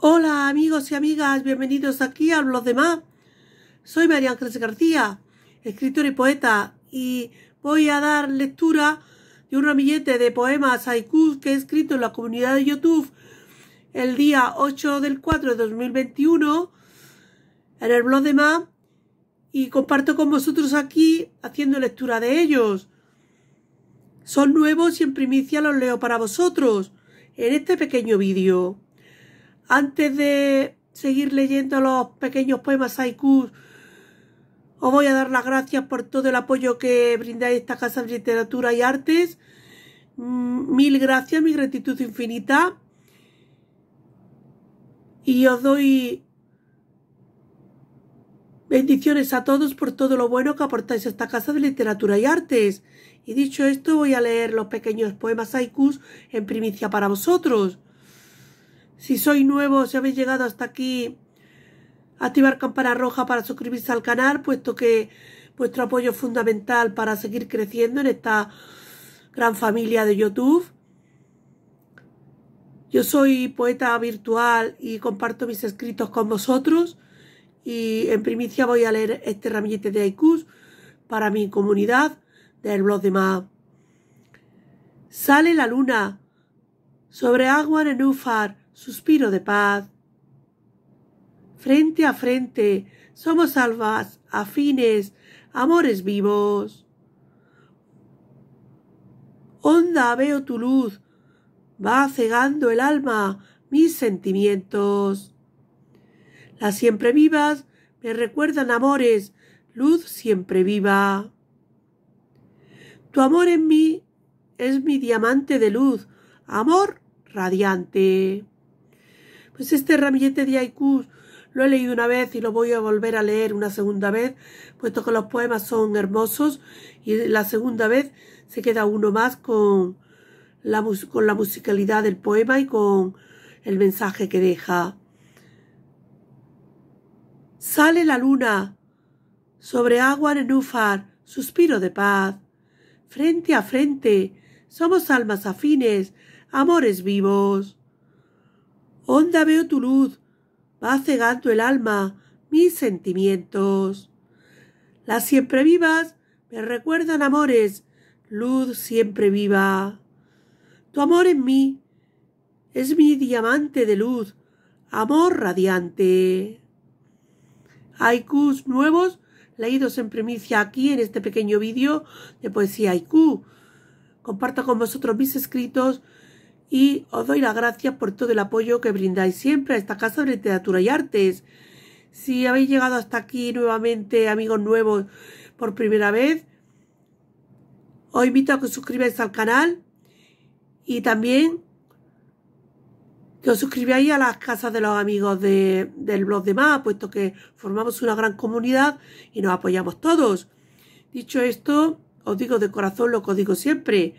Hola amigos y amigas, bienvenidos aquí a Los demás. Soy María Ángeles García, escritora y poeta, y voy a dar lectura de un ramillete de poemas haikus que he escrito en la comunidad de YouTube el día 8 del 4 de 2021 en el blog de Más y comparto con vosotros aquí haciendo lectura de ellos. Son nuevos y en primicia los leo para vosotros en este pequeño vídeo antes de seguir leyendo los pequeños poemas haikus, os voy a dar las gracias por todo el apoyo que brindáis esta Casa de Literatura y Artes. Mm, mil gracias, mi gratitud infinita. Y os doy bendiciones a todos por todo lo bueno que aportáis a esta Casa de Literatura y Artes. Y dicho esto, voy a leer los pequeños poemas haikus en primicia para vosotros. Si soy nuevo, si habéis llegado hasta aquí, activar campana roja para suscribirse al canal, puesto que vuestro apoyo es fundamental para seguir creciendo en esta gran familia de YouTube. Yo soy poeta virtual y comparto mis escritos con vosotros y en primicia voy a leer este ramillete de haikus para mi comunidad del blog de Ma. Sale la luna sobre agua Ufar suspiro de paz. Frente a frente somos almas afines, amores vivos. Onda veo tu luz, va cegando el alma mis sentimientos. Las siempre vivas me recuerdan amores, luz siempre viva. Tu amor en mí es mi diamante de luz, amor radiante. Pues este ramillete de haikus lo he leído una vez y lo voy a volver a leer una segunda vez, puesto que los poemas son hermosos y la segunda vez se queda uno más con la, con la musicalidad del poema y con el mensaje que deja. Sale la luna sobre agua nenúfar, suspiro de paz. Frente a frente, somos almas afines, amores vivos. Onda veo tu luz, va cegando el alma, mis sentimientos. Las siempre vivas me recuerdan amores, luz siempre viva. Tu amor en mí es mi diamante de luz, amor radiante. Haikus nuevos leídos en primicia aquí en este pequeño vídeo de poesía haiku. Comparto con vosotros mis escritos y os doy las gracias por todo el apoyo que brindáis siempre a esta Casa de Literatura y Artes. Si habéis llegado hasta aquí nuevamente, amigos nuevos, por primera vez, os invito a que os suscribáis al canal y también que os suscribáis a las casas de los amigos de, del blog de más, puesto que formamos una gran comunidad y nos apoyamos todos. Dicho esto, os digo de corazón lo que os digo siempre.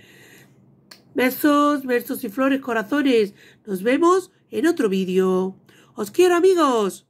Besos, versos y flores, corazones. Nos vemos en otro vídeo. Os quiero amigos.